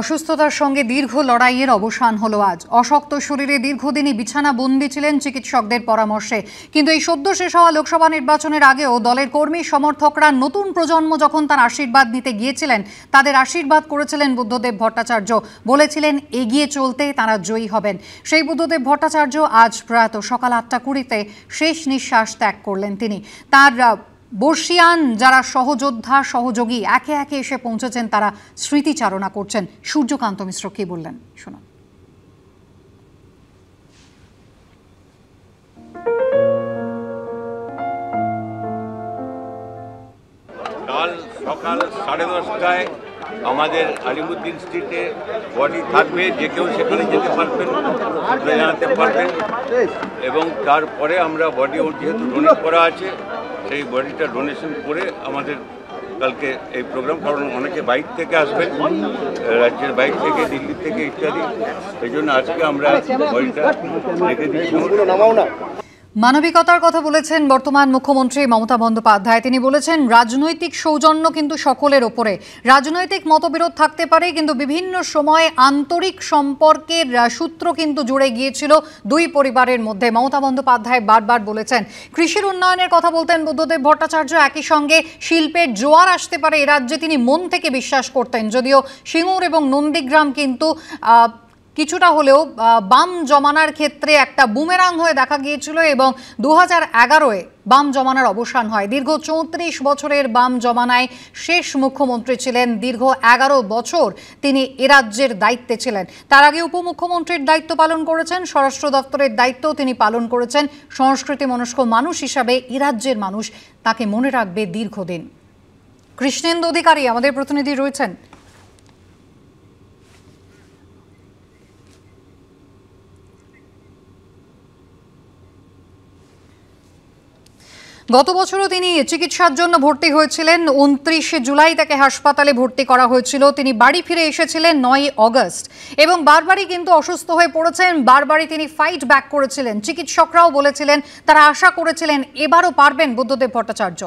অসুস্থতার সঙ্গে দীর্ঘ লড়াইয়ের অবসান হলো আজ অশক্ত শরীরে দীর্ঘদিনই বিছানা বন্দি ছিলেন চিকিৎসকদের পরামর্শে কিন্তু এই সদ্য শেষ হওয়া লোকসভা নির্বাচনের আগেও দলের কর্মী সমর্থকরা নতুন প্রজন্ম যখন তার আশীর্বাদ নিতে গিয়েছিলেন তাদের আশীর্বাদ করেছিলেন বুদ্ধদেব ভট্টাচার্য বলেছিলেন এগিয়ে চলতে তারা জয়ী হবেন সেই বুদ্ধদেব ভট্টাচার্য আজ প্রয়াত সকাল আটটা কুড়িতে শেষ নিঃশ্বাস ত্যাগ করলেন তিনি তার বর্ষিয়ান যারা সহযোদ্ধা সহযোগী একে একে এসে পৌঁছেছেন তারা স্মৃতিচারণা করছেন সূর্যকান্ত মিশ্র কি বললেন শুনুন কাল সকাল সাড়ে দশটায় আমাদের আলিমুদ্দিন স্ট্রিটে বডি থাকবে যে কেউ সেখানে যেতে পারবেন জানাতে পারবেন এবং তারপরে আমরা বডি যেহেতু ডোনেট করা আছে সেই বডিটা ডোনেশন করে আমাদের কালকে এই প্রোগ্রাম কারণ অনেকে বাইক থেকে আসবে রাজ্যের বাইক থেকে দিল্লি থেকে ইত্যাদি সেই জন্য আজকে আমরা বডিটা রেখে দিচ্ছি মানবিকতার কথা বলেছেন বর্তমান মুখ্যমন্ত্রী মমতা বন্দ্যোপাধ্যায় তিনি বলেছেন রাজনৈতিক সৌজন্য কিন্তু সকলের ওপরে রাজনৈতিক মতবিরোধ থাকতে পারে কিন্তু বিভিন্ন সময়ে আন্তরিক সম্পর্কের সূত্র কিন্তু জুড়ে গিয়েছিল দুই পরিবারের মধ্যে মমতা বন্দ্যোপাধ্যায় বারবার বলেছেন কৃষির উন্নয়নের কথা বলতেন বুদ্ধদেব ভট্টাচার্য একই সঙ্গে শিল্পের জোয়ার আসতে পারে এ রাজ্যে তিনি মন থেকে বিশ্বাস করতেন যদিও সিঙ্গুর এবং নন্দীগ্রাম কিন্তু কিছুটা হলেও বাম জমানার ক্ষেত্রে একটা বুমেরাং হয়ে দেখা গিয়েছিল এবং দু হাজার এগারোয় বাম জমানার অবসান হয় দীর্ঘ চৌত্রিশ বছরের বাম জমানায় শেষ মুখ্যমন্ত্রী ছিলেন দীর্ঘ এগারো বছর তিনি এরাজ্যের দায়িত্বে ছিলেন তার আগে উপমুখ্যমন্ত্রীর দায়িত্ব পালন করেছেন স্বরাষ্ট্র দপ্তরের দায়িত্বও তিনি পালন করেছেন সংস্কৃতি মনস্ক মানুষ হিসাবে এরাজ্যের মানুষ তাকে মনে রাখবে দীর্ঘদিন কৃষ্ণেন্দু অধিকারী আমাদের প্রতিনিধি রয়েছেন গত বছরও তিনি চিকিৎসার জন্য ভর্তি হয়েছিলেন উনত্রিশে জুলাই তাকে হাসপাতালে ভর্তি করা হয়েছিল তিনি বাড়ি ফিরে এসেছিলেন নয় অগস্ট এবং বারবারই কিন্তু অসুস্থ হয়ে পড়েছেন বারবারই তিনি ফাইট ব্যাক করেছিলেন চিকিৎসকরাও বলেছিলেন তারা আশা করেছিলেন এবারও পারবেন বুদ্ধদেব ভট্টাচার্য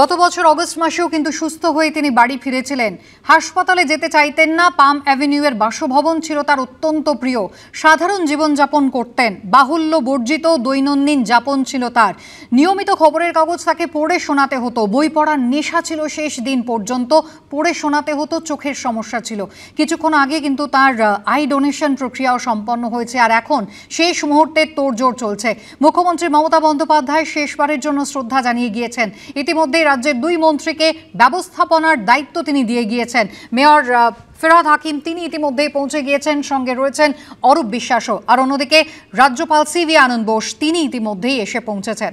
গত বছর অগস্ট মাসেও কিন্তু সুস্থ হয়ে তিনি বাড়ি ফিরেছিলেন হাসপাতালে যেতে চাইতেন না পাম অ্যাভিনিউয়ের বাসভবন ছিল তার অত্যন্ত প্রিয় সাধারণ জীবনযাপন করতেন বাহুল্য বর্জিত দৈনন্দিন যাপন ছিল তার নিয়মিত খবরের কাগজ তাকে পড়ে শোনাতে হতো বই পড়ার নেশা ছিল শেষ দিন পর্যন্ত পড়ে শোনাতে হতো চোখের সমস্যা ছিল কিছুক্ষণ আগে কিন্তু তার আই ডোনেশন প্রক্রিয়াও সম্পন্ন হয়েছে আর এখন শেষ মুহূর্তে তোড়জোড় চলছে মুখ্যমন্ত্রী মমতা বন্দ্যোপাধ্যায় শেষবারের জন্য শ্রদ্ধা জানিয়ে গিয়েছেন ইতিমধ্যে রাজ্যের দুই মন্ত্রীকে ব্যবস্থাপনার দায়িত্ব তিনি দিয়ে গিয়েছেন মেয়র ফেরাদ হাকিম তিনি ইতিমধ্যেই পৌঁছে গিয়েছেন সঙ্গে রয়েছেন অরূপ বিশ্বাসও আর অন্যদিকে রাজ্যপাল সিভি আনন্দ বোস তিনি ইতিমধ্যেই এসে পৌঁছেছেন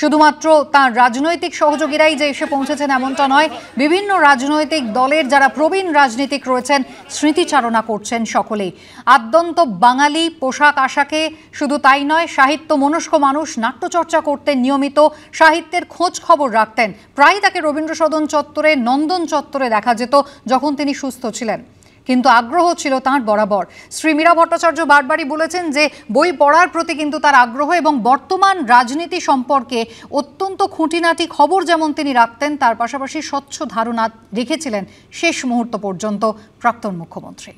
শুধুমাত্র তার রাজনৈতিক সহযোগীরাই যে এসে পৌঁছেছেন এমনটা নয় বিভিন্ন রাজনৈতিক দলের যারা প্রবীণ রাজনীতিক রয়েছেন স্মৃতিচারণা করছেন সকলেই আদ্যন্ত বাঙালি পোশাক আশাকে শুধু তাই নয় সাহিত্য মনস্ক মানুষ নাট্যচর্চা করতেন নিয়মিত সাহিত্যের খোঁজ খবর রাখতেন প্রায় তাকে রবীন্দ্র সদন চত্বরে নন্দন চত্বরে দেখা যেত যখন তিনি সুস্থ ছিলেন কিন্তু আগ্রহ ছিল তাঁর বরাবর শ্রী মীরা ভট্টাচার্য বারবারই বলেছেন যে বই পড়ার প্রতি কিন্তু তার আগ্রহ এবং বর্তমান রাজনীতি সম্পর্কে অত্যন্ত খুঁটিনাটি খবর যেমন তিনি রাখতেন তার পাশাপাশি স্বচ্ছ ধারণা রেখেছিলেন শেষ মুহূর্ত পর্যন্ত প্রাক্তন মুখ্যমন্ত্রী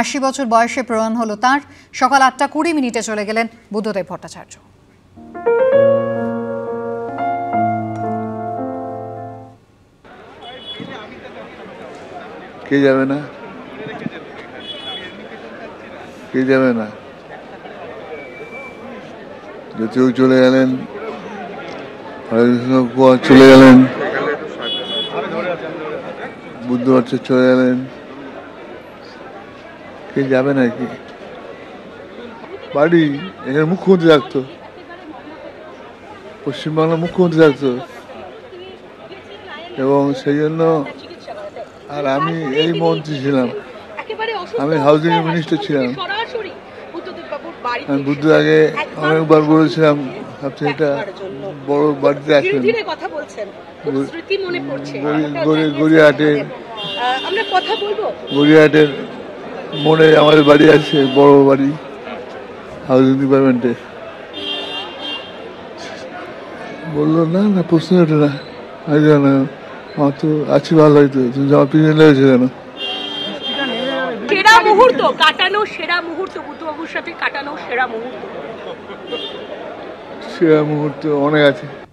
আশি বছর বয়সে প্রয়াণ হলো তাঁর সকাল আটটা কুড়ি মিনিটে চলে গেলেন বুদ্ধদেব ভট্টাচার্য কে যাবে না কে যাবে না যতীয় চলে গেলেন চলে গেলেন বুদ্ধ চলে গেলেন কে যাবে নাকি বাড়ি এখানে মুখ্যমন্ত্রী থাকতো পশ্চিমবাংলার মুখ্যমন্ত্রী থাকতো এবং সেই জন্য আর আমি এই মন্ত্রী ছিলাম আমি হাউজিং মিনিস্টার ছিলাম আমি বুদ্ধ আগে অনেকবার বলেছিলাম আপনি এটা বড় বাড়িতে আসবেন গড়িয়াহাটে গড়িয়াহাটের মনে আমাদের বাড়ি আছে বড় বাড়ি হাউসিং ডিপার্টমেন্টে বললো না না প্রশ্ন ওঠে না আজ না আমার তো আছি ভালোই তো জামা পিনে লেগেছে যেন সেরা মুহূর্ত কাটানো সেরা মুহূর্ত বুদ্ধবাবুর সাথে কাটানো সেরা মুহূর্ত সেরা মুহূর্ত অনেক আছে